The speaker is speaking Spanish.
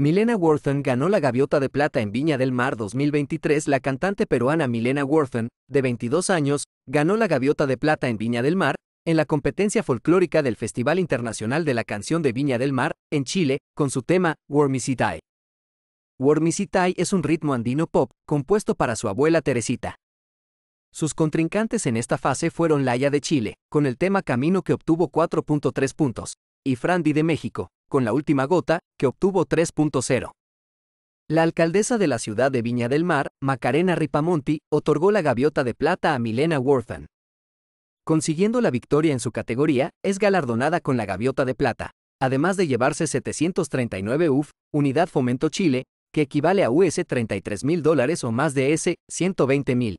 Milena Worthen ganó la Gaviota de Plata en Viña del Mar 2023. La cantante peruana Milena Worthen, de 22 años, ganó la Gaviota de Plata en Viña del Mar, en la competencia folclórica del Festival Internacional de la Canción de Viña del Mar, en Chile, con su tema Wormisitai. Wormisitai es un ritmo andino pop compuesto para su abuela Teresita. Sus contrincantes en esta fase fueron Laia de Chile, con el tema Camino que obtuvo 4.3 puntos, y Frandi de México, con la última gota, que obtuvo 3.0. La alcaldesa de la ciudad de Viña del Mar, Macarena Ripamonti, otorgó la gaviota de plata a Milena Worthan. Consiguiendo la victoria en su categoría, es galardonada con la gaviota de plata, además de llevarse 739 UF, Unidad Fomento Chile, que equivale a US 33 o más de S 120